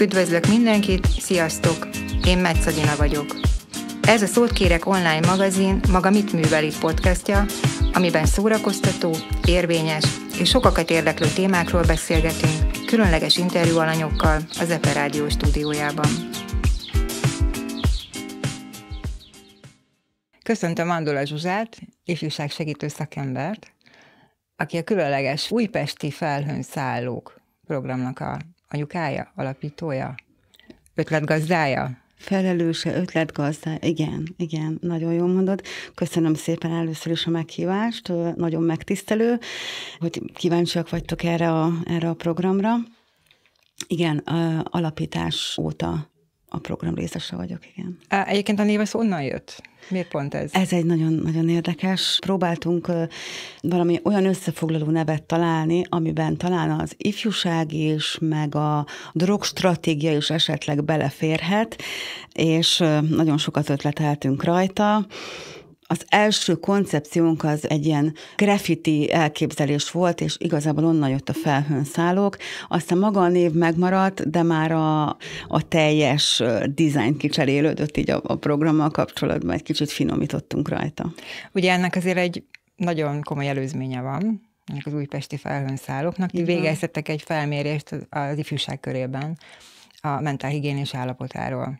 Üdvözlök mindenkit, sziasztok! Én Metszadina vagyok. Ez a Szót Kérek online magazin maga Mit műveli podcastja, amiben szórakoztató, érvényes és sokakat érdeklő témákról beszélgetünk, különleges interjú alanyokkal az Epe Rádió stúdiójában. Köszöntöm Andula Zsuzsát, ifjúság segítő szakembert, aki a különleges újpesti felhőn szállók programnak a anyukája, alapítója, ötletgazdája? Felelőse, ötletgazda, igen, igen, nagyon jól mondod. Köszönöm szépen először is a meghívást, nagyon megtisztelő, hogy kíváncsiak vagytok erre a, erre a programra. Igen, alapítás óta a program részese vagyok, igen. Egyébként a név az onnan jött? Miért pont ez? Ez egy nagyon-nagyon érdekes. Próbáltunk valami olyan összefoglaló nevet találni, amiben talán az ifjúság is, meg a drogstratégia is esetleg beleférhet, és nagyon sokat ötleteltünk rajta az első koncepciónk az egy ilyen graffiti elképzelés volt, és igazából onnan jött a szállók. Aztán maga a név megmaradt, de már a, a teljes dizájn kicserélődött így a, a programmal kapcsolatban, egy kicsit finomítottunk rajta. Ugye ennek azért egy nagyon komoly előzménye van, ennek az újpesti felhőnszálóknak. Ti végeztetek egy felmérést az ifjúság körében a mentálhigiénés állapotáról.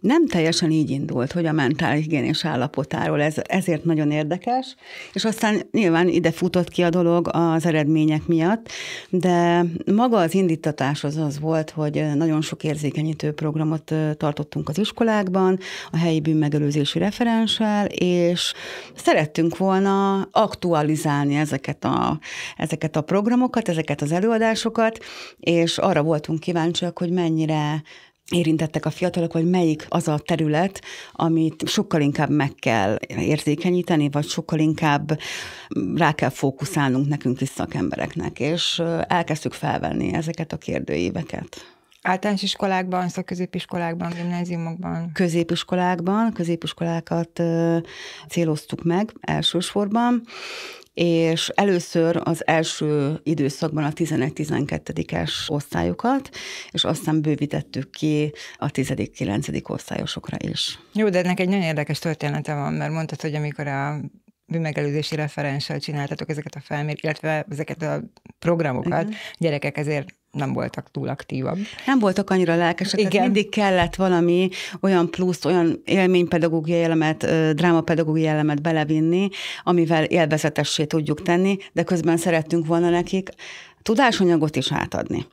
Nem teljesen így indult, hogy a higiénés állapotáról, ez, ezért nagyon érdekes, és aztán nyilván ide futott ki a dolog az eredmények miatt, de maga az indítatás az az volt, hogy nagyon sok érzékenyítő programot tartottunk az iskolákban, a helyi bűnmegelőzési referenssel, és szerettünk volna aktualizálni ezeket a, ezeket a programokat, ezeket az előadásokat, és arra voltunk kíváncsiak, hogy mennyire érintettek a fiatalok, vagy melyik az a terület, amit sokkal inkább meg kell érzékenyíteni, vagy sokkal inkább rá kell fókuszálnunk nekünk is szakembereknek, és elkezdtük felvenni ezeket a kérdőíveket. Általános iskolákban, szakközépiskolákban, gimnáziumokban? Középiskolákban, középiskolákat céloztuk meg elsősorban, és először az első időszakban a 11-12-es osztályokat, és aztán bővítettük ki a 10.-9. osztályosokra is. Jó, de ennek egy nagyon érdekes története van, mert mondtad, hogy amikor a bűnmegelőzési referenssel csináltatok ezeket a felméréseket, illetve ezeket a programokat, uh-huh. gyerekek ezért nem voltak túl aktívak. Nem voltak annyira lelkesek, Igen. mindig kellett valami olyan plusz, olyan élménypedagógiai elemet, drámapedagógiai elemet belevinni, amivel élvezetessé tudjuk tenni, de közben szerettünk volna nekik tudásanyagot is átadni.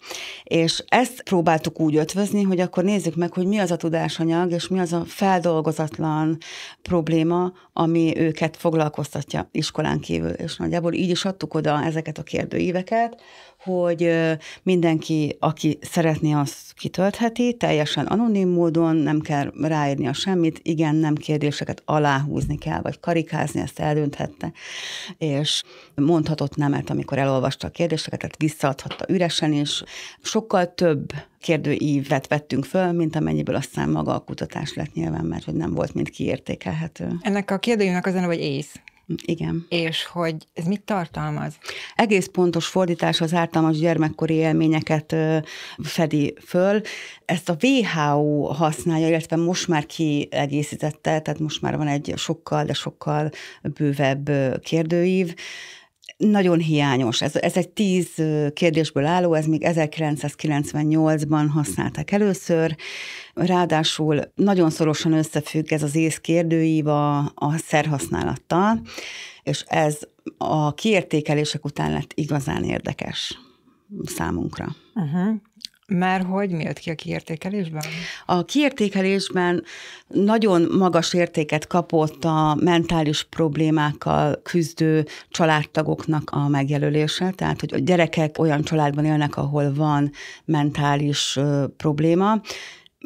És ezt próbáltuk úgy ötvözni, hogy akkor nézzük meg, hogy mi az a tudásanyag, és mi az a feldolgozatlan probléma, ami őket foglalkoztatja iskolán kívül. És nagyjából így is adtuk oda ezeket a kérdőíveket, hogy mindenki, aki szeretné, az kitöltheti, teljesen anonim módon, nem kell ráírni a semmit, igen, nem kérdéseket aláhúzni kell, vagy karikázni, ezt eldönthette, és mondhatott nemet, amikor elolvasta a kérdéseket, tehát visszaadhatta üresen is. Sokkal több kérdőívet vettünk föl, mint amennyiből aztán maga a kutatás lett nyilván, mert hogy nem volt mind kiértékelhető. Ennek a kérdőívnek az a hogy ész. Igen. És hogy ez mit tartalmaz? Egész pontos fordítás az ártalmas gyermekkori élményeket fedi föl. Ezt a WHO használja, illetve most már kiegészítette, tehát most már van egy sokkal, de sokkal bővebb kérdőív, nagyon hiányos. Ez, ez egy tíz kérdésből álló, ez még 1998-ban használták először, ráadásul nagyon szorosan összefügg ez az ész kérdőíva a, a szerhasználattal, és ez a kiértékelések után lett igazán érdekes számunkra. Uh-huh. Már hogy mi jött ki a kiértékelésben? A kiértékelésben nagyon magas értéket kapott a mentális problémákkal küzdő családtagoknak a megjelölése, tehát hogy a gyerekek olyan családban élnek, ahol van mentális probléma,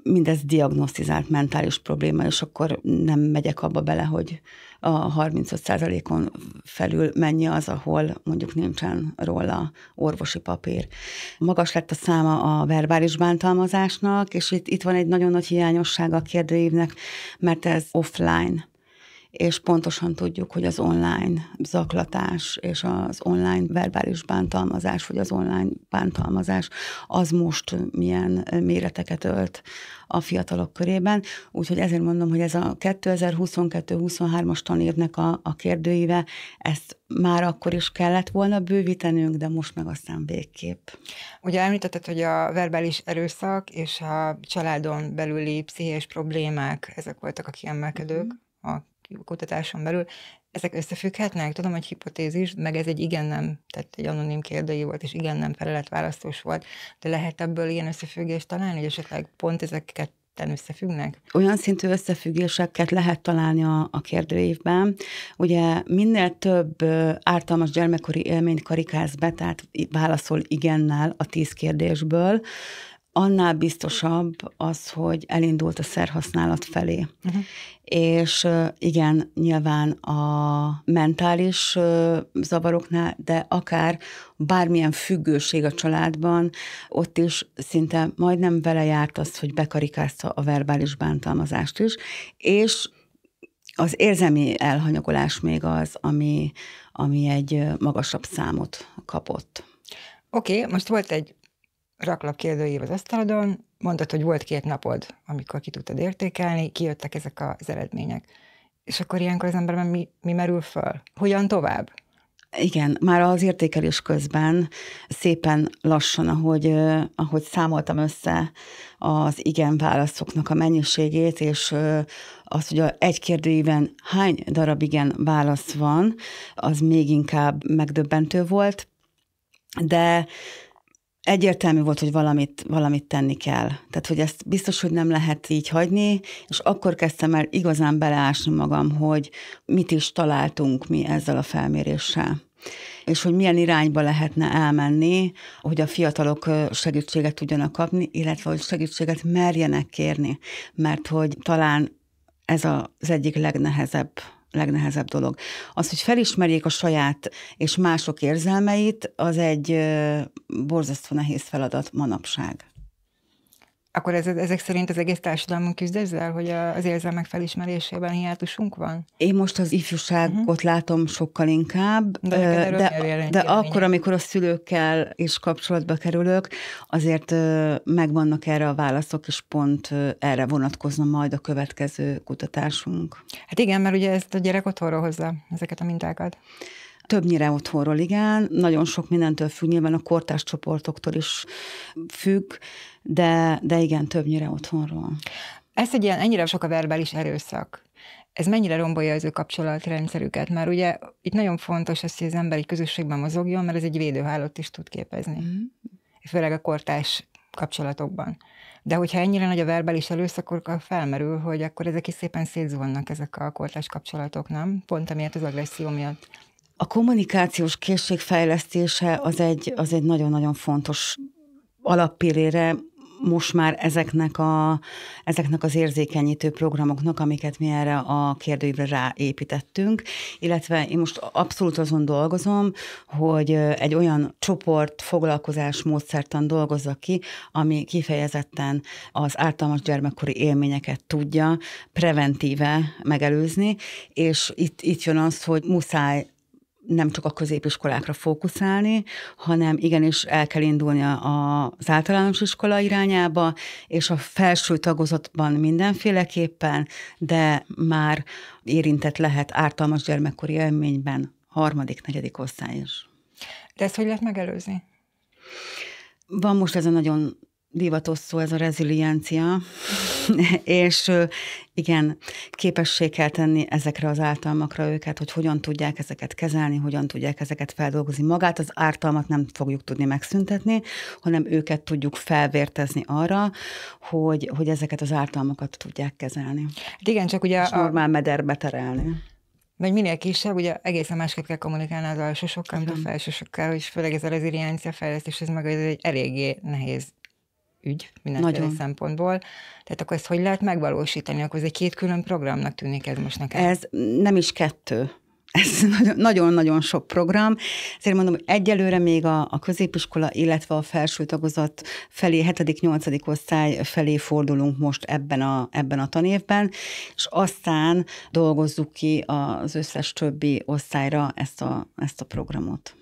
mindez diagnosztizált mentális probléma, és akkor nem megyek abba bele, hogy a 35%-on felül mennyi az, ahol mondjuk nincsen róla orvosi papír. Magas lett a száma a verbális bántalmazásnak, és itt, itt van egy nagyon nagy hiányosság a kérdőívnek, mert ez offline és pontosan tudjuk, hogy az online zaklatás és az online verbális bántalmazás, vagy az online bántalmazás az most milyen méreteket ölt a fiatalok körében. Úgyhogy ezért mondom, hogy ez a 2022-23-as tanévnek a, a kérdőíve, ezt már akkor is kellett volna bővítenünk, de most meg aztán végképp. Ugye említetted, hogy a verbális erőszak és a családon belüli pszichés problémák, ezek voltak a kiemelkedők mm-hmm. a kutatáson belül, ezek összefügghetnek? Tudom, hogy hipotézis, meg ez egy igen-nem, tehát egy anonim kérdői volt, és igen-nem választós volt, de lehet ebből ilyen összefüggést találni, hogy esetleg pont ezeket összefüggnek? Olyan szintű összefüggéseket lehet találni a, a kérdőívben. Ugye minél több ártalmas gyermekkori élményt karikálsz be, tehát válaszol igennel a tíz kérdésből, annál biztosabb az, hogy elindult a szerhasználat felé. Uh-huh. És igen, nyilván a mentális zavaroknál, de akár bármilyen függőség a családban, ott is szinte majdnem vele járt az, hogy bekarikázta a verbális bántalmazást is, és az érzelmi elhanyagolás még az, ami, ami egy magasabb számot kapott. Oké, okay, most volt egy raklap kérdőív az asztalodon, mondtad, hogy volt két napod, amikor ki tudtad értékelni, kijöttek ezek az eredmények. És akkor ilyenkor az emberben mi, mi merül föl? Hogyan tovább? Igen, már az értékelés közben szépen lassan, ahogy, ahogy számoltam össze az igen válaszoknak a mennyiségét, és az, hogy egy kérdőjében hány darab igen válasz van, az még inkább megdöbbentő volt, de egyértelmű volt, hogy valamit, valamit tenni kell. Tehát, hogy ezt biztos, hogy nem lehet így hagyni, és akkor kezdtem el igazán beleásni magam, hogy mit is találtunk mi ezzel a felméréssel és hogy milyen irányba lehetne elmenni, hogy a fiatalok segítséget tudjanak kapni, illetve hogy segítséget merjenek kérni, mert hogy talán ez az egyik legnehezebb legnehezebb dolog. Az, hogy felismerjék a saját és mások érzelmeit, az egy borzasztó nehéz feladat manapság. Akkor ez, ezek szerint az egész társadalmunk küzd ezzel, hogy az érzelmek felismerésében hiátusunk van? Én most az ifjúságot uh-huh. látom sokkal inkább, de, de, de, de akkor, amikor a szülőkkel is kapcsolatba kerülök, azért megvannak erre a válaszok, és pont erre vonatkozna majd a következő kutatásunk. Hát igen, mert ugye ezt a gyerek otthonról hozza ezeket a mintákat. Többnyire otthonról, igen. Nagyon sok mindentől függ, nyilván a kortás csoportoktól is függ, de, de igen, többnyire otthonról. Ez egy ilyen, ennyire sok a verbális erőszak ez mennyire rombolja az ő kapcsolatrendszerüket, mert ugye itt nagyon fontos az, hogy az ember egy közösségben mozogjon, mert ez egy védőhálót is tud képezni. Mm. Főleg a kortás kapcsolatokban. De hogyha ennyire nagy a verbális előszak, akkor felmerül, hogy akkor ezek is szépen szétzuhannak ezek a kortás kapcsolatok, nem? Pont amiért az agresszió miatt. A kommunikációs készség fejlesztése az egy, az egy nagyon-nagyon fontos alappillére most már ezeknek, a, ezeknek az érzékenyítő programoknak, amiket mi erre a kérdőívre ráépítettünk, illetve én most abszolút azon dolgozom, hogy egy olyan csoport foglalkozás módszertan dolgozzak ki, ami kifejezetten az ártalmas gyermekkori élményeket tudja preventíve megelőzni, és itt, itt jön az, hogy muszáj nem csak a középiskolákra fókuszálni, hanem igenis el kell indulni az általános iskola irányába, és a felső tagozatban mindenféleképpen, de már érintett lehet ártalmas gyermekkori élményben harmadik, negyedik osztály is. De ezt hogy lehet megelőzni? Van most ez a nagyon divatos szó ez a reziliencia, és igen, képessé kell tenni ezekre az ártalmakra őket, hogy hogyan tudják ezeket kezelni, hogyan tudják ezeket feldolgozni. Magát az ártalmat nem fogjuk tudni megszüntetni, hanem őket tudjuk felvértezni arra, hogy, hogy ezeket az ártalmakat tudják kezelni. Hát igen, csak ugye... És a... normál mederbe terelni vagy minél kisebb, ugye egészen másképp kell kommunikálni az alsósokkal, mint a felsősokkal, és főleg ez a reziliencia fejlesztés, ez meg ez egy eléggé nehéz ügy mindenféle Nagyon. szempontból. Tehát akkor ezt hogy lehet megvalósítani? Akkor ez egy két külön programnak tűnik ez most nekem. Ez nem is kettő. Ez nagyon-nagyon sok program. Ezért mondom, hogy egyelőre még a, a középiskola, illetve a felső tagozat felé, 7.-8. osztály felé fordulunk most ebben a, ebben a tanévben, és aztán dolgozzuk ki az összes többi osztályra ezt a, ezt a programot.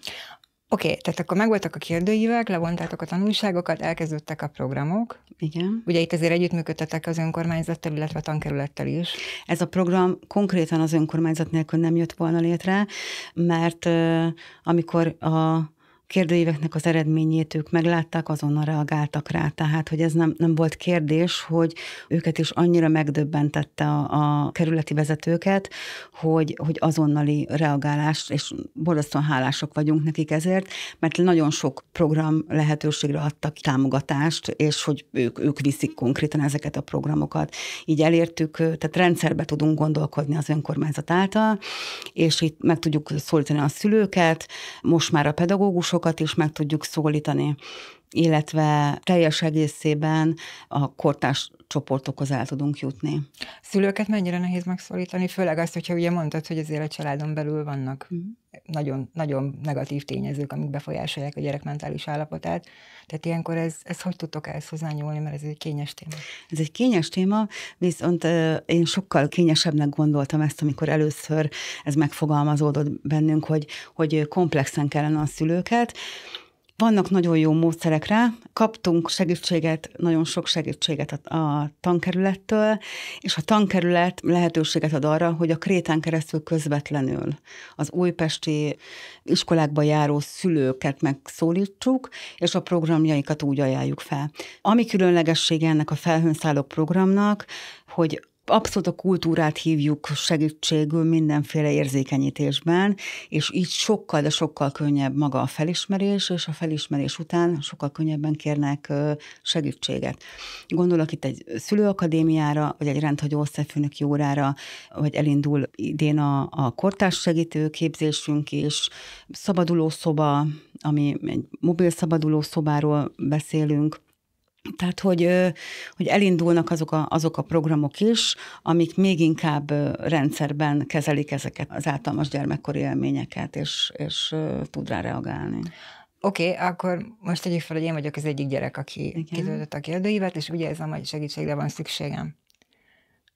Oké, okay, tehát akkor megvoltak a kérdőívek, levontátok a tanulságokat, elkezdődtek a programok. Igen. Ugye itt azért együttműködtetek az önkormányzattal, illetve a tankerülettel is. Ez a program konkrétan az önkormányzat nélkül nem jött volna létre, mert amikor a kérdőíveknek az eredményét ők meglátták, azonnal reagáltak rá. Tehát, hogy ez nem, nem volt kérdés, hogy őket is annyira megdöbbentette a, a kerületi vezetőket, hogy, hogy azonnali reagálást, és borzasztóan hálások vagyunk nekik ezért, mert nagyon sok program lehetőségre adtak támogatást, és hogy ők, ők viszik konkrétan ezeket a programokat. Így elértük, tehát rendszerbe tudunk gondolkodni az önkormányzat által, és itt meg tudjuk szólítani a szülőket, most már a pedagógusok másokat is meg tudjuk szólítani illetve teljes egészében a kortás csoportokhoz el tudunk jutni. Szülőket mennyire nehéz megszólítani, főleg azt, hogyha ugye mondtad, hogy azért a családon belül vannak mm. nagyon, nagyon negatív tényezők, amik befolyásolják a gyerek mentális állapotát. Tehát ilyenkor ez, ez hogy tudtok ehhez hozzányúlni, mert ez egy kényes téma? Ez egy kényes téma, viszont én sokkal kényesebbnek gondoltam ezt, amikor először ez megfogalmazódott bennünk, hogy, hogy komplexen kellene a szülőket, vannak nagyon jó módszerek rá, kaptunk segítséget, nagyon sok segítséget a, a tankerülettől, és a tankerület lehetőséget ad arra, hogy a Krétán keresztül közvetlenül az újpesti iskolákba járó szülőket megszólítsuk, és a programjaikat úgy ajánljuk fel. Ami különlegessége ennek a felhőnszállók programnak, hogy abszolút a kultúrát hívjuk segítségül mindenféle érzékenyítésben, és így sokkal, de sokkal könnyebb maga a felismerés, és a felismerés után sokkal könnyebben kérnek segítséget. Gondolok itt egy szülőakadémiára, vagy egy rendhagyó osztályfőnök órára, vagy elindul idén a, a kortárs segítő képzésünk is, szabaduló szoba, ami egy mobil szabaduló szobáról beszélünk, tehát, hogy, hogy elindulnak azok a, azok a programok is, amik még inkább rendszerben kezelik ezeket az általános gyermekkori élményeket, és, és tud rá reagálni. Oké, okay, akkor most tegyük fel, hogy én vagyok az egyik gyerek, aki kitöltött a kérdőívet, és ugye ez a segítségre van szükségem.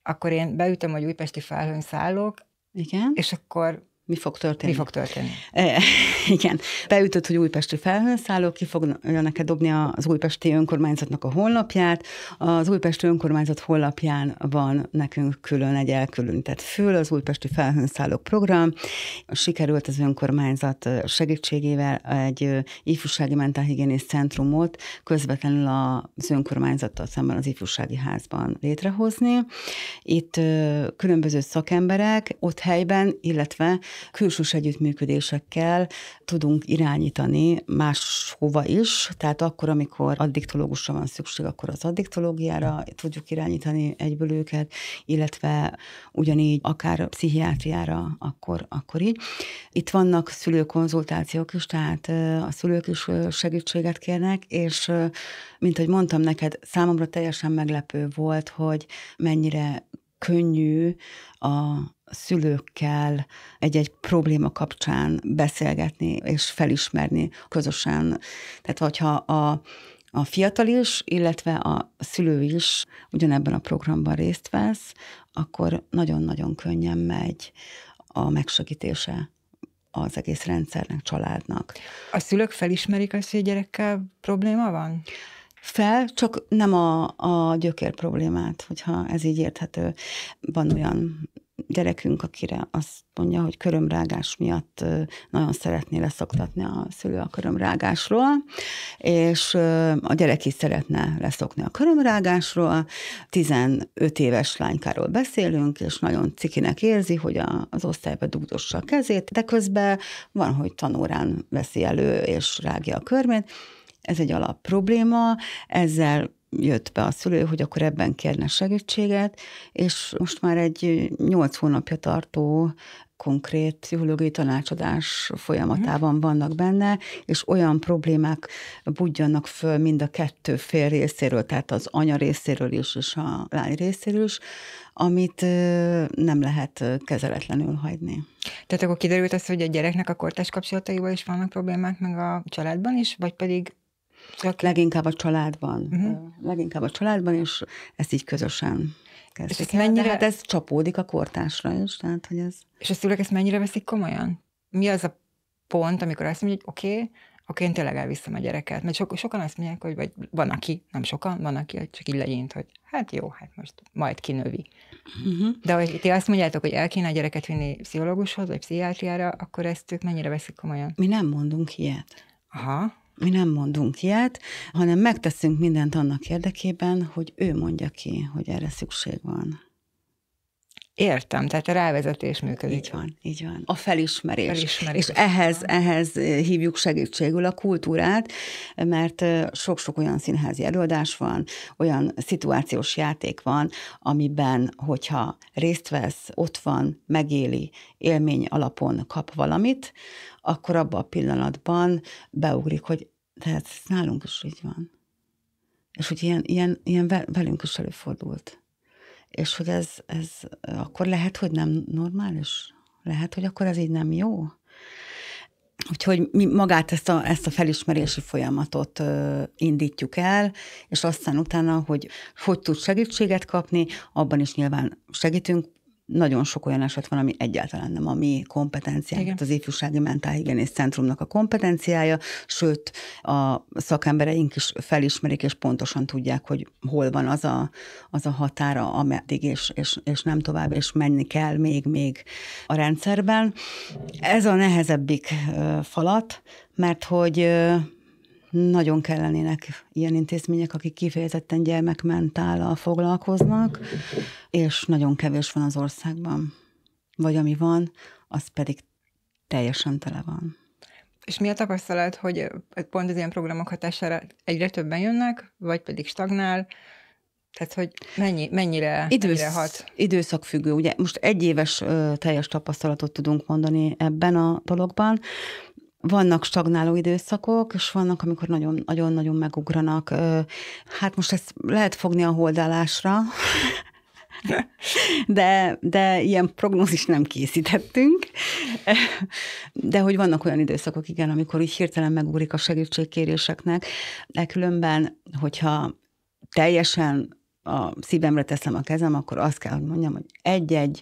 Akkor én beütöm, hogy újpesti felhőn szállok, Igen. és akkor mi fog történni? Mi fog történni? E, igen. Beütött, hogy újpesti felhőszálló, ki neked dobni az újpesti önkormányzatnak a honlapját. Az újpesti önkormányzat honlapján van nekünk külön egy elkülönített fül, az újpesti felhőszálló program. Sikerült az önkormányzat segítségével egy ifjúsági mentálhigiénés centrumot közvetlenül az önkormányzattal szemben az ifjúsági házban létrehozni. Itt különböző szakemberek ott helyben, illetve külsős együttműködésekkel tudunk irányítani máshova is, tehát akkor, amikor addiktológusra van szükség, akkor az addiktológiára tudjuk irányítani egyből őket, illetve ugyanígy akár pszichiátriára, akkor, akkor így. Itt vannak szülőkonzultációk is, tehát a szülők is segítséget kérnek, és mint ahogy mondtam neked, számomra teljesen meglepő volt, hogy mennyire könnyű a szülőkkel egy-egy probléma kapcsán beszélgetni és felismerni közösen. Tehát, hogyha a, a fiatal is, illetve a szülő is ugyanebben a programban részt vesz, akkor nagyon-nagyon könnyen megy a megsegítése az egész rendszernek, családnak. A szülők felismerik azt, hogy gyerekkel probléma van? fel, csak nem a, a gyökér problémát, hogyha ez így érthető. Van olyan gyerekünk, akire azt mondja, hogy körömrágás miatt nagyon szeretné leszoktatni a szülő a körömrágásról, és a gyerek is szeretne leszokni a körömrágásról. 15 éves lánykáról beszélünk, és nagyon cikinek érzi, hogy az osztályba dugdossa a kezét, de közben van, hogy tanórán veszi elő, és rágja a körmét. Ez egy alap probléma, ezzel jött be a szülő, hogy akkor ebben kérne segítséget, és most már egy nyolc hónapja tartó konkrét pszichológiai tanácsadás folyamatában vannak benne, és olyan problémák budjanak föl mind a kettő fél részéről, tehát az anya részéről is, és a lány részéről is, amit nem lehet kezeletlenül hagyni. Tehát akkor kiderült az, hogy a gyereknek a kortás kapcsolataiban is vannak problémák, meg a családban is, vagy pedig Okay. Hát leginkább a családban. Uh-huh. Leginkább a családban, és ezt így közösen kezdik. És ez mennyire... De hát ez csapódik a kortásra is, tehát, hogy ez... És a szülők ezt mennyire veszik komolyan? Mi az a pont, amikor azt mondja, hogy oké, okay, akkor én tényleg elviszem a gyereket. Mert so- sokan azt mondják, hogy vagy van aki, nem sokan, van aki, csak így legyint, hogy hát jó, hát most majd kinövi. Uh-huh. De hogy ti azt mondjátok, hogy el kéne a gyereket vinni pszichológushoz, vagy pszichiátriára, akkor ezt ők mennyire veszik komolyan? Mi nem mondunk ilyet. Aha. Mi nem mondunk ilyet, hanem megteszünk mindent annak érdekében, hogy ő mondja ki, hogy erre szükség van. Értem, tehát a rávezetés működik. Így van, így van. A felismerés. felismerés. És ehhez, ehhez hívjuk segítségül a kultúrát, mert sok-sok olyan színházi előadás van, olyan szituációs játék van, amiben, hogyha részt vesz, ott van, megéli, élmény alapon kap valamit, akkor abban a pillanatban beugrik, hogy tehát ez nálunk is így van. És hogy ilyen, ilyen, ilyen velünk is előfordult és hogy ez, ez akkor lehet, hogy nem normális? Lehet, hogy akkor ez így nem jó? Úgyhogy mi magát ezt a, ezt a felismerési folyamatot ö, indítjuk el, és aztán utána, hogy hogy tud segítséget kapni, abban is nyilván segítünk, nagyon sok olyan eset van, ami egyáltalán nem a mi kompetenciánk, Igen. az ifjúsági mentálhigiénész centrumnak a kompetenciája, sőt, a szakembereink is felismerik, és pontosan tudják, hogy hol van az a, az a határa, ameddig, és, és, és nem tovább, és menni kell még-még a rendszerben. Ez a nehezebbik falat, mert hogy nagyon kellenének ilyen intézmények, akik kifejezetten gyermekmentállal foglalkoznak, és nagyon kevés van az országban. Vagy ami van, az pedig teljesen tele van. És mi a tapasztalat, hogy pont az ilyen programok hatására egyre többen jönnek, vagy pedig stagnál, tehát, hogy mennyi, mennyire, Idősz, mennyire hat? Időszakfüggő. Ugye most egy éves ö, teljes tapasztalatot tudunk mondani ebben a dologban, vannak stagnáló időszakok, és vannak, amikor nagyon-nagyon megugranak. Hát most ezt lehet fogni a holdálásra, de, de ilyen prognózis nem készítettünk. De hogy vannak olyan időszakok, igen, amikor így hirtelen megugrik a segítségkéréseknek. különben, hogyha teljesen a szívemre teszem a kezem, akkor azt kell, hogy mondjam, hogy egy-egy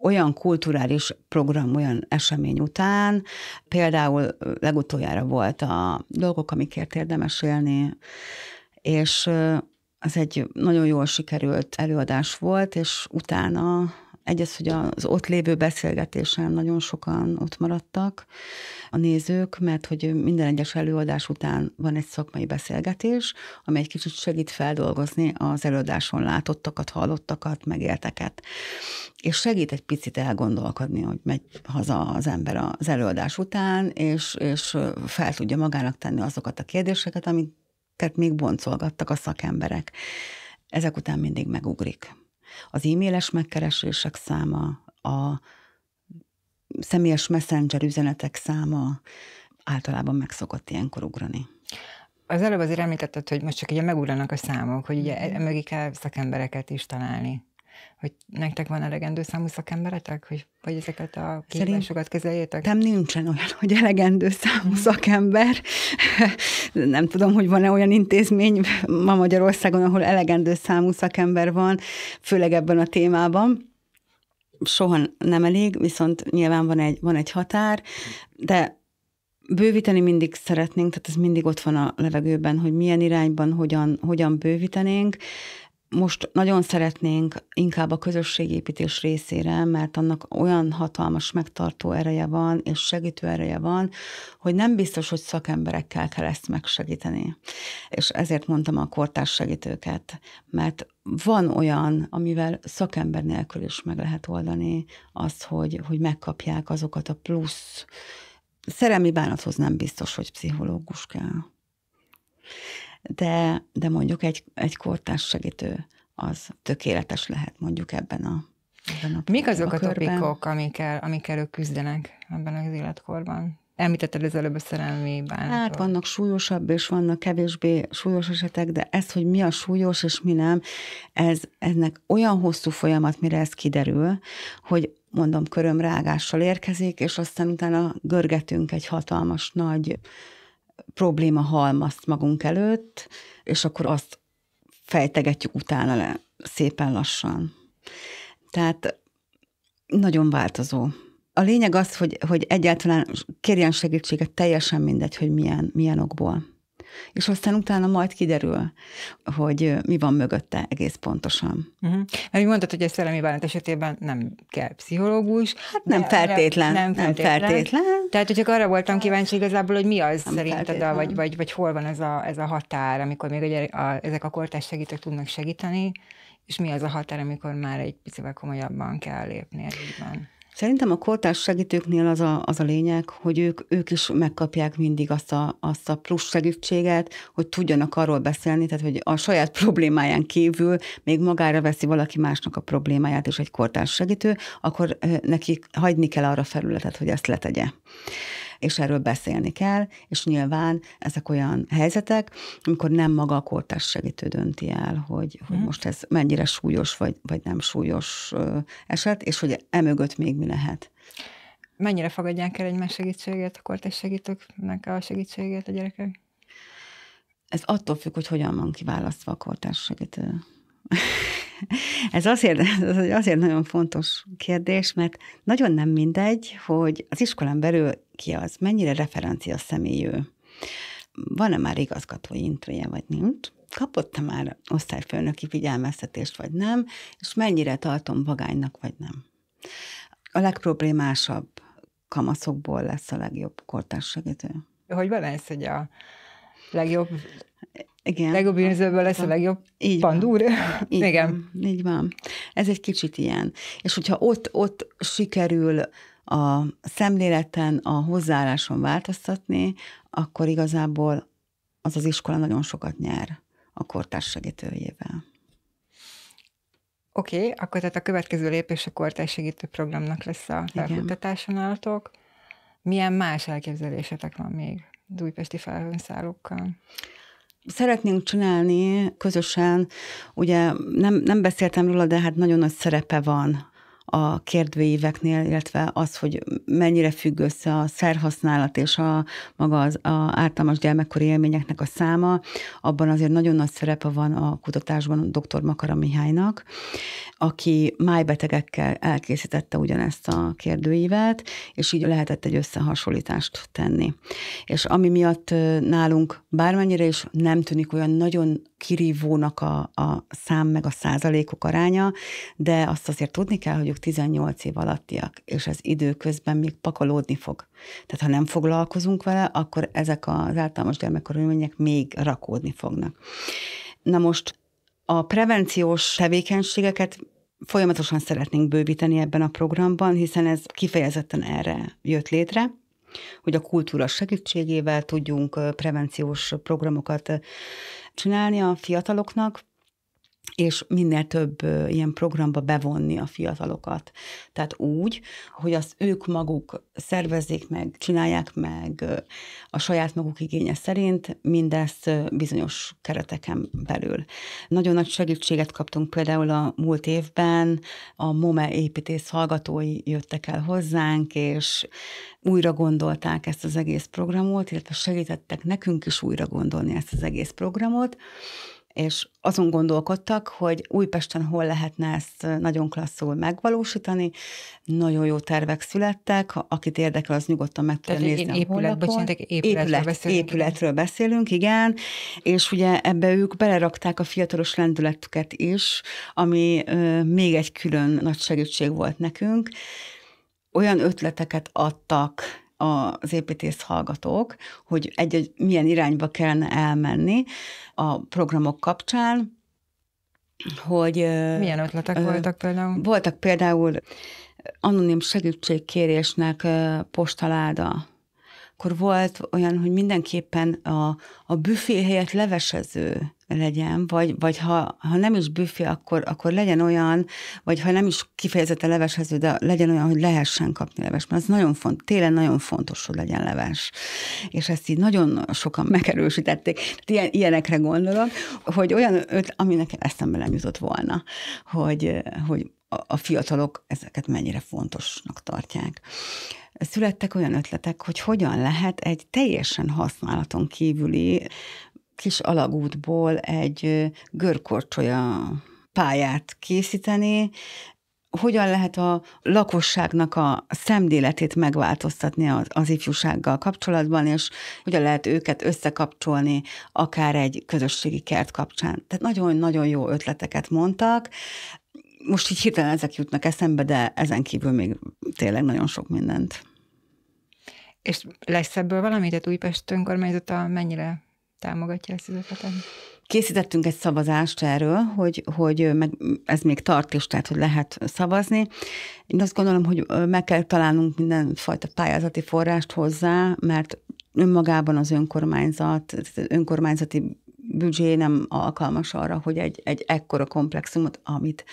olyan kulturális program, olyan esemény után, például legutoljára volt a dolgok, amikért érdemes élni, és az egy nagyon jól sikerült előadás volt, és utána az, hogy az ott lévő beszélgetésen nagyon sokan ott maradtak a nézők, mert hogy minden egyes előadás után van egy szakmai beszélgetés, ami egy kicsit segít feldolgozni az előadáson látottakat, hallottakat, megélteket. És segít egy picit elgondolkodni, hogy megy haza az ember az előadás után, és, és fel tudja magának tenni azokat a kérdéseket, amiket még boncolgattak a szakemberek. Ezek után mindig megugrik. Az e-mailes megkeresések száma, a személyes messenger üzenetek száma általában meg szokott ilyenkor ugrani. Az előbb azért említetted, hogy most csak ugye megugranak a számok, hogy ugye mhm. e-, mögé kell szakembereket is találni hogy nektek van elegendő számú szakemberetek, hogy, hogy ezeket a kihívásokat kezeljétek? Nem nincsen olyan, hogy elegendő számú mhm. szakember. Nem tudom, hogy van-e olyan intézmény ma Magyarországon, ahol elegendő számú szakember van, főleg ebben a témában soha nem elég, viszont nyilván van egy, van egy határ, de bővíteni mindig szeretnénk, tehát ez mindig ott van a levegőben, hogy milyen irányban, hogyan, hogyan bővítenénk most nagyon szeretnénk inkább a közösségépítés részére, mert annak olyan hatalmas megtartó ereje van, és segítő ereje van, hogy nem biztos, hogy szakemberekkel kell ezt megsegíteni. És ezért mondtam a kortárs segítőket, mert van olyan, amivel szakember nélkül is meg lehet oldani azt, hogy, hogy megkapják azokat a plusz. Szeremi bánathoz nem biztos, hogy pszichológus kell de, de mondjuk egy, egy kortárs segítő az tökéletes lehet mondjuk ebben a ebben a Mik azok a, a topikok, amikkel, amikkel ők küzdenek ebben az életkorban? Említetted az előbb a szerelmi bánatot. Hát vannak súlyosabb és vannak kevésbé súlyos esetek, de ez, hogy mi a súlyos és mi nem, ez, ennek olyan hosszú folyamat, mire ez kiderül, hogy mondom, körömrágással érkezik, és aztán utána görgetünk egy hatalmas nagy probléma halmazt magunk előtt, és akkor azt fejtegetjük utána le szépen lassan. Tehát nagyon változó. A lényeg az, hogy, hogy egyáltalán kérjen segítséget, teljesen mindegy, hogy milyen, milyen okból és aztán utána majd kiderül, hogy mi van mögötte egész pontosan. Uh-huh. Mert mondtad, hogy a szellemi bánat esetében nem kell pszichológus. Hát nem feltétlen. Nem, nem feltétlen. feltétlen. Tehát, hogy csak arra voltam kíváncsi igazából, hogy mi az nem szerinted, a, vagy, vagy, vagy hol van ez a, ez a határ, amikor még a, a, ezek a kortárs segítők tudnak segíteni, és mi az a határ, amikor már egy picivel komolyabban kell lépni. Így Szerintem a kortárs segítőknél az a, az a lényeg, hogy ők, ők is megkapják mindig azt a, azt a plusz segítséget, hogy tudjanak arról beszélni, tehát hogy a saját problémáján kívül még magára veszi valaki másnak a problémáját, és egy kortárs segítő, akkor nekik hagyni kell arra felületet, hogy ezt letegye és erről beszélni kell, és nyilván ezek olyan helyzetek, amikor nem maga a kortárs segítő dönti el, hogy, hogy mhm. most ez mennyire súlyos, vagy, vagy nem súlyos eset, és hogy emögött még mi lehet mennyire fogadják el egymás segítségét, a kortárs segítőknek a segítségét a gyerekek? Ez attól függ, hogy hogyan van kiválasztva a kortárs segítő. Ez azért, ez azért nagyon fontos kérdés, mert nagyon nem mindegy, hogy az iskolán belül ki az, mennyire referencia személyű. Van-e már igazgatói intrője, vagy nincs? Kapott-e már osztályfőnöki figyelmeztetést, vagy nem? És mennyire tartom vagánynak, vagy nem? A legproblémásabb kamaszokból lesz a legjobb kortárs segítő. Hogy van ez, hogy a legjobb igen. Legjobb bűnözőből lesz a legjobb így pandúr. Van. Így Igen. Van. Így van. Ez egy kicsit ilyen. És hogyha ott, ott sikerül a szemléleten, a hozzáálláson változtatni, akkor igazából az az iskola nagyon sokat nyer a kortárs segítőjével. Oké, okay, akkor tehát a következő lépés a kortárs segítő programnak lesz a felfuttatása nálatok. Milyen más elképzelésetek van még Dújpesti felhőnszállókkal? Szeretnénk csinálni közösen, ugye nem, nem beszéltem róla, de hát nagyon nagy szerepe van a kérdőíveknél, illetve az, hogy mennyire függ össze a szerhasználat és a maga az a ártalmas gyermekkori élményeknek a száma, abban azért nagyon nagy szerepe van a kutatásban dr. Makara Mihálynak, aki májbetegekkel elkészítette ugyanezt a kérdőívet, és így lehetett egy összehasonlítást tenni. És ami miatt nálunk bármennyire is nem tűnik olyan nagyon kirívónak a, a szám meg a százalékok aránya, de azt azért tudni kell, hogy ők 18 év alattiak, és ez időközben még pakolódni fog. Tehát ha nem foglalkozunk vele, akkor ezek az általános gyermekkorörülmények még rakódni fognak. Na most a prevenciós tevékenységeket folyamatosan szeretnénk bővíteni ebben a programban, hiszen ez kifejezetten erre jött létre, hogy a kultúra segítségével tudjunk prevenciós programokat csinálni a fiataloknak, és minél több ilyen programba bevonni a fiatalokat. Tehát úgy, hogy azt ők maguk szervezzék meg, csinálják meg a saját maguk igénye szerint, mindezt bizonyos kereteken belül. Nagyon nagy segítséget kaptunk például a múlt évben, a MOME építész hallgatói jöttek el hozzánk, és újra gondolták ezt az egész programot, illetve segítettek nekünk is újra gondolni ezt az egész programot, és azon gondolkodtak, hogy Újpesten hol lehetne ezt nagyon klasszul megvalósítani. Nagyon jó tervek születtek, akit érdekel, az nyugodtan meg tudja nézni épület, a honlapon. Bocsánat, épületről, épület, beszélünk, épületről igen. beszélünk, igen. És ugye ebbe ők belerakták a fiatalos lendületüket is, ami még egy külön nagy segítség volt nekünk. Olyan ötleteket adtak, az építész hallgatók, hogy egy-egy milyen irányba kellene elmenni a programok kapcsán, hogy... Milyen ötletek ö, voltak például? Voltak például anonim segítségkérésnek postaláda, akkor volt olyan, hogy mindenképpen a, a büfé helyett levesező, legyen, vagy, vagy ha, ha nem is büfé, akkor, akkor legyen olyan, vagy ha nem is kifejezetten leveshez, de legyen olyan, hogy lehessen kapni leves, mert az nagyon font, télen nagyon fontos, hogy legyen leves. És ezt így nagyon sokan megerősítették. Ilyen, ilyenekre gondolok, hogy olyan öt, aminek eszembe nem jutott volna, hogy, hogy a fiatalok ezeket mennyire fontosnak tartják. Születtek olyan ötletek, hogy hogyan lehet egy teljesen használaton kívüli kis alagútból egy görkorcsolya pályát készíteni, hogyan lehet a lakosságnak a szemléletét megváltoztatni az, az ifjúsággal kapcsolatban, és hogyan lehet őket összekapcsolni akár egy közösségi kert kapcsán. Tehát nagyon-nagyon jó ötleteket mondtak. Most így hirtelen ezek jutnak eszembe, de ezen kívül még tényleg nagyon sok mindent. És lesz ebből valami, tehát Újpest önkormányzata mennyire támogatja ezt az ötletet? Készítettünk egy szavazást erről, hogy, hogy meg, ez még tart is, tehát hogy lehet szavazni. Én azt gondolom, hogy meg kell találnunk mindenfajta pályázati forrást hozzá, mert önmagában az önkormányzat, önkormányzati büdzsé nem alkalmas arra, hogy egy, egy ekkora komplexumot, amit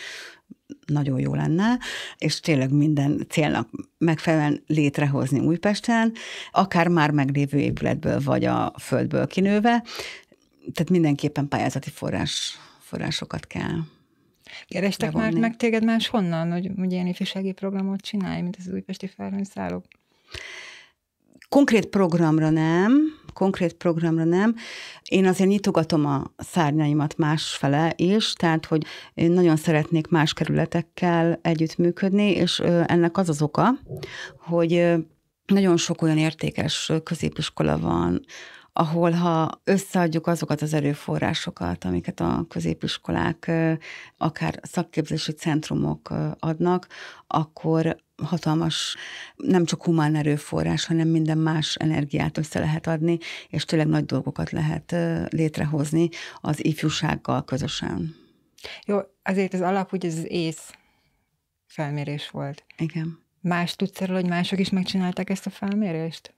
nagyon jó lenne, és tényleg minden célnak megfelelően létrehozni Újpesten, akár már meglévő épületből vagy a földből kinőve, tehát mindenképpen pályázati forrás, forrásokat kell Kerestek már meg téged máshonnan, hogy, hogy ilyen ifjúsági programot csinálj, mint az újpesti felhőszállók? Konkrét programra nem, konkrét programra nem. Én azért nyitogatom a szárnyaimat másfele is, tehát, hogy én nagyon szeretnék más kerületekkel együttműködni, és ennek az az oka, hogy nagyon sok olyan értékes középiskola van, ahol ha összeadjuk azokat az erőforrásokat, amiket a középiskolák, akár szakképzési centrumok adnak, akkor hatalmas, nem csak humán erőforrás, hanem minden más energiát össze lehet adni, és tényleg nagy dolgokat lehet létrehozni az ifjúsággal közösen. Jó, azért az alap, hogy ez az ész felmérés volt. Igen. Más tudsz erről, hogy mások is megcsinálták ezt a felmérést?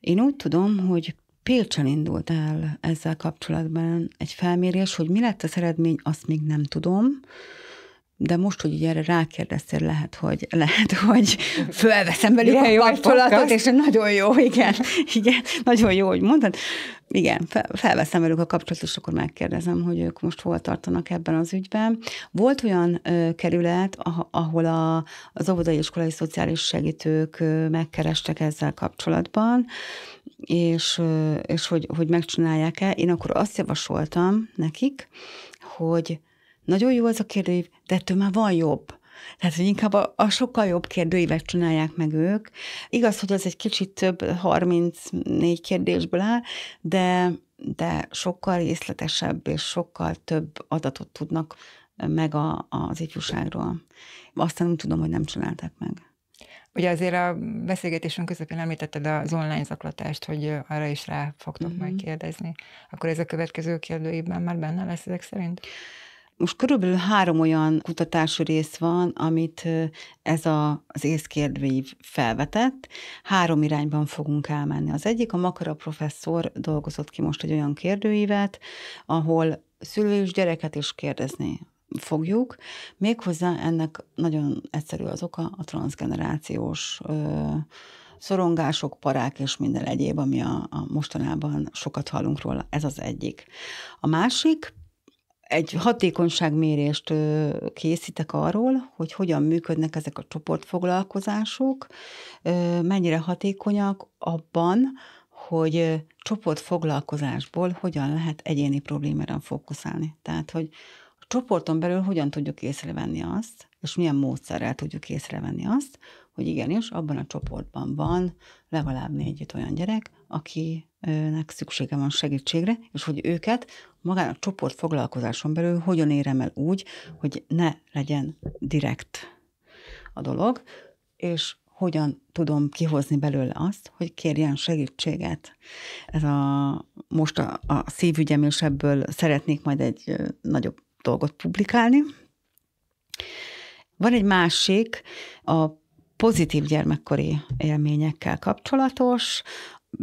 Én úgy tudom, hogy Pécsen indult el ezzel kapcsolatban egy felmérés, hogy mi lett az eredmény, azt még nem tudom de most, hogy ugye erre rákérdeztél, lehet, hogy, lehet, hogy fölveszem velük igen, a kapcsolatot, és nagyon jó, igen, igen, nagyon jó, hogy mondtad. Igen, felveszem velük a kapcsolatot, és akkor megkérdezem, hogy ők most hol tartanak ebben az ügyben. Volt olyan ö, kerület, ahol a, az óvodai iskolai szociális segítők ö, megkerestek ezzel kapcsolatban, és, ö, és hogy, hogy megcsinálják-e. Én akkor azt javasoltam nekik, hogy nagyon jó az a kérdőív, de ettől már van jobb. Tehát, hogy inkább a, a sokkal jobb kérdőívet csinálják meg ők. Igaz, hogy ez egy kicsit több, 34 kérdésből áll, de, de sokkal részletesebb és sokkal több adatot tudnak meg a, az ifjúságról. Aztán úgy tudom, hogy nem csinálták meg. Ugye azért a beszélgetésünk közepén említetted az online zaklatást, hogy arra is rá fogtok mm-hmm. majd mhm. kérdezni. Akkor ez a következő kérdőívben már benne lesz ezek szerint? Most körülbelül három olyan kutatási rész van, amit ez a, az észkérdőív felvetett. Három irányban fogunk elmenni. Az egyik, a Makara professzor dolgozott ki most egy olyan kérdőívet, ahol szülő és gyereket is kérdezni fogjuk. Méghozzá ennek nagyon egyszerű az oka, a transgenerációs ö, szorongások, parák és minden egyéb, ami a, a mostanában sokat hallunk róla, ez az egyik. A másik egy hatékonyságmérést készítek arról, hogy hogyan működnek ezek a csoportfoglalkozások, mennyire hatékonyak abban, hogy csoportfoglalkozásból hogyan lehet egyéni problémára fókuszálni. Tehát, hogy a csoporton belül hogyan tudjuk észrevenni azt, és milyen módszerrel tudjuk észrevenni azt, hogy igenis, abban a csoportban van legalább négy olyan gyerek, akinek szüksége van segítségre, és hogy őket magán a csoport foglalkozáson belül hogyan érem el úgy, hogy ne legyen direkt a dolog, és hogyan tudom kihozni belőle azt, hogy kérjen segítséget. Ez a, most a, a szívügyem, és ebből szeretnék majd egy nagyobb dolgot publikálni. Van egy másik, a pozitív gyermekkori élményekkel kapcsolatos,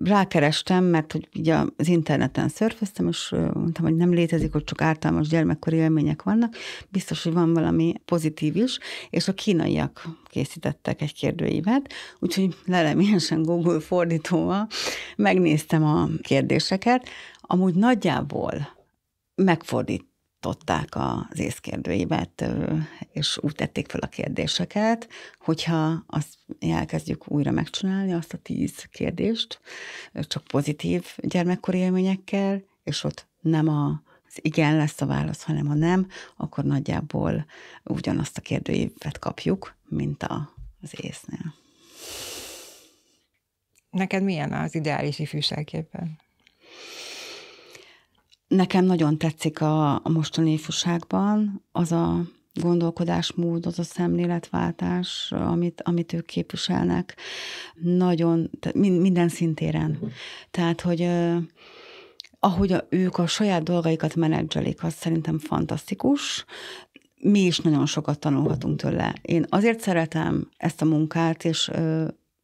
rákerestem, mert hogy ugye az interneten szörföztem, és mondtam, hogy nem létezik, hogy csak ártalmas gyermekkori élmények vannak, biztos, hogy van valami pozitív is, és a kínaiak készítettek egy kérdőívet, úgyhogy leleményesen Google fordítóval megnéztem a kérdéseket, amúgy nagyjából megfordít kiválasztották az észkérdőívet, és úgy tették fel a kérdéseket, hogyha azt elkezdjük újra megcsinálni, azt a tíz kérdést, csak pozitív gyermekkori élményekkel, és ott nem a az igen lesz a válasz, hanem ha nem, akkor nagyjából ugyanazt a kérdőívet kapjuk, mint a, az észnél. Neked milyen az ideális ifjúságképpen? Nekem nagyon tetszik a, a mostani ifjúságban az a gondolkodásmód, az a szemléletváltás, amit, amit ők képviselnek, nagyon, minden szintéren. Tehát, hogy ahogy a, ők a saját dolgaikat menedzselik, az szerintem fantasztikus. Mi is nagyon sokat tanulhatunk tőle. Én azért szeretem ezt a munkát, és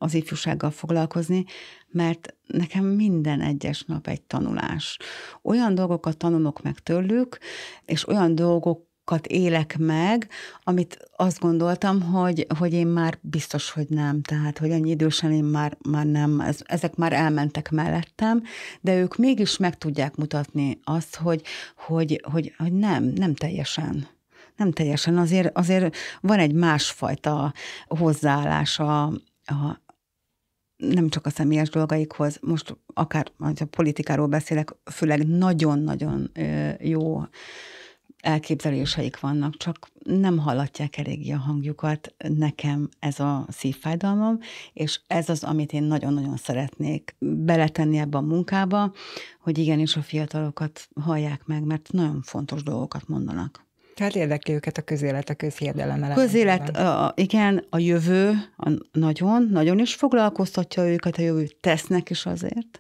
az ifjúsággal foglalkozni, mert nekem minden egyes nap egy tanulás. Olyan dolgokat tanulok meg tőlük, és olyan dolgok élek meg, amit azt gondoltam, hogy, hogy én már biztos, hogy nem, tehát, hogy ennyi idősen én már, már nem, ez, ezek már elmentek mellettem, de ők mégis meg tudják mutatni azt, hogy, hogy, hogy, hogy nem, nem teljesen nem teljesen, azért, azért van egy másfajta hozzáállás a, a, nem csak a személyes dolgaikhoz, most akár a politikáról beszélek, főleg nagyon-nagyon jó elképzeléseik vannak, csak nem hallatják eléggé a hangjukat. Nekem ez a szívfájdalmam, és ez az, amit én nagyon-nagyon szeretnék beletenni ebbe a munkába, hogy igenis a fiatalokat hallják meg, mert nagyon fontos dolgokat mondanak. Tehát érdekli őket a közélet, a közhiedelem. A közélet, a, igen, a jövő a, nagyon, nagyon is foglalkoztatja őket, a jövő tesznek is azért,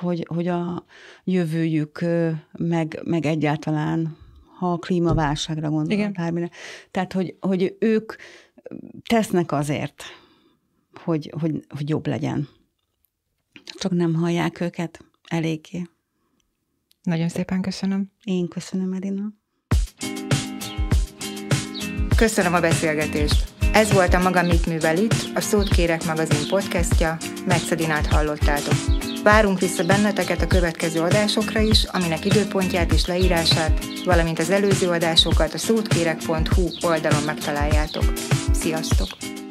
hogy, hogy a jövőjük meg, meg egyáltalán, ha a klímaválságra gondol, bármire. Tehát, hogy, hogy ők tesznek azért, hogy, hogy, hogy jobb legyen. Csak nem hallják őket eléggé. Nagyon szépen köszönöm. Én köszönöm, Edina. Köszönöm a beszélgetést! Ez volt a Maga Mit Művel itt, a Szót Kérek magazin podcastja, Megszedinát hallottátok. Várunk vissza benneteket a következő adásokra is, aminek időpontját és leírását, valamint az előző adásokat a szótkérek.hu oldalon megtaláljátok. Sziasztok!